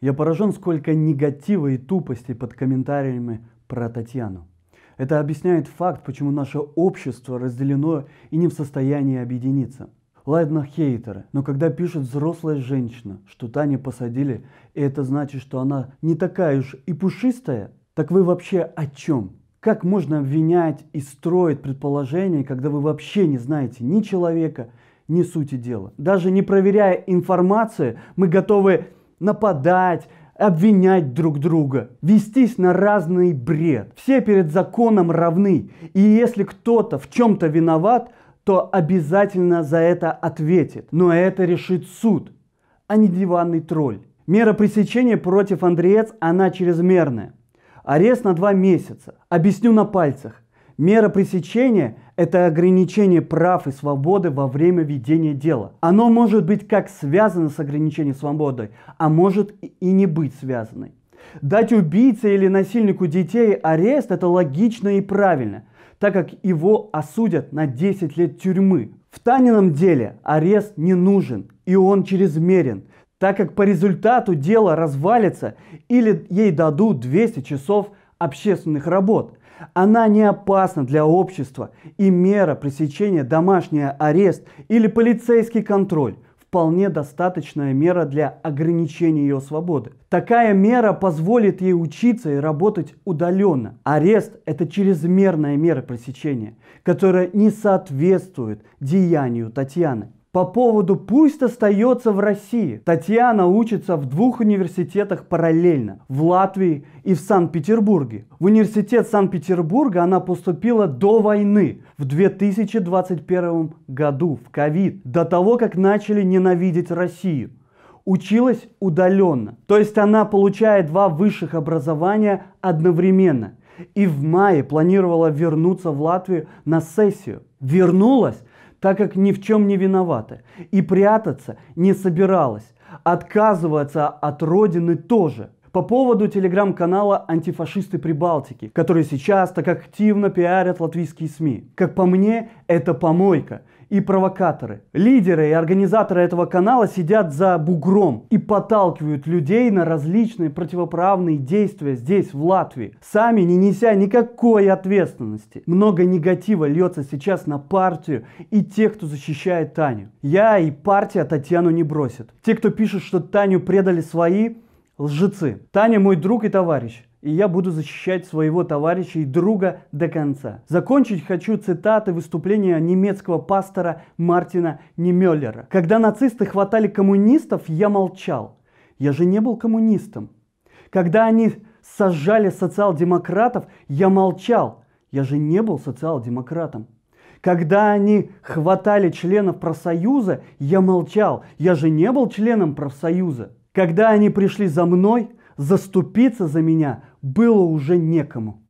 Я поражен, сколько негатива и тупости под комментариями про Татьяну. Это объясняет факт, почему наше общество разделено и не в состоянии объединиться. Ладно, хейтеры, но когда пишет взрослая женщина, что Таню посадили, и это значит, что она не такая уж и пушистая, так вы вообще о чем? Как можно обвинять и строить предположения, когда вы вообще не знаете ни человека, ни сути дела? Даже не проверяя информацию, мы готовы нападать, обвинять друг друга, вестись на разный бред. Все перед законом равны, и если кто-то в чем-то виноват, то обязательно за это ответит. Но это решит суд, а не диванный тролль. Мера пресечения против Андреец, она чрезмерная. Арест на два месяца. Объясню на пальцах. Мера пресечения – это ограничение прав и свободы во время ведения дела. Оно может быть как связано с ограничением свободы, а может и не быть связанной. Дать убийце или насильнику детей арест – это логично и правильно, так как его осудят на 10 лет тюрьмы. В Танином деле арест не нужен, и он чрезмерен, так как по результату дело развалится или ей дадут 200 часов – общественных работ. Она не опасна для общества, и мера пресечения, домашний арест или полицейский контроль вполне достаточная мера для ограничения ее свободы. Такая мера позволит ей учиться и работать удаленно. Арест – это чрезмерная мера пресечения, которая не соответствует деянию Татьяны по поводу «пусть остается в России». Татьяна учится в двух университетах параллельно – в Латвии и в Санкт-Петербурге. В университет Санкт-Петербурга она поступила до войны, в 2021 году, в ковид, до того, как начали ненавидеть Россию. Училась удаленно, то есть она получает два высших образования одновременно. И в мае планировала вернуться в Латвию на сессию. Вернулась – так как ни в чем не виновата, и прятаться не собиралась, отказываться от родины тоже – по поводу телеграм-канала «Антифашисты Прибалтики», который сейчас так активно пиарят латвийские СМИ. Как по мне, это помойка и провокаторы. Лидеры и организаторы этого канала сидят за бугром и подталкивают людей на различные противоправные действия здесь, в Латвии, сами не неся никакой ответственности. Много негатива льется сейчас на партию и тех, кто защищает Таню. Я и партия Татьяну не бросит. Те, кто пишет, что Таню предали свои, лжецы. Таня мой друг и товарищ, и я буду защищать своего товарища и друга до конца. Закончить хочу цитаты выступления немецкого пастора Мартина Немеллера. «Когда нацисты хватали коммунистов, я молчал. Я же не был коммунистом. Когда они сажали социал-демократов, я молчал. Я же не был социал-демократом. Когда они хватали членов профсоюза, я молчал. Я же не был членом профсоюза. Когда они пришли за мной, заступиться за меня было уже некому.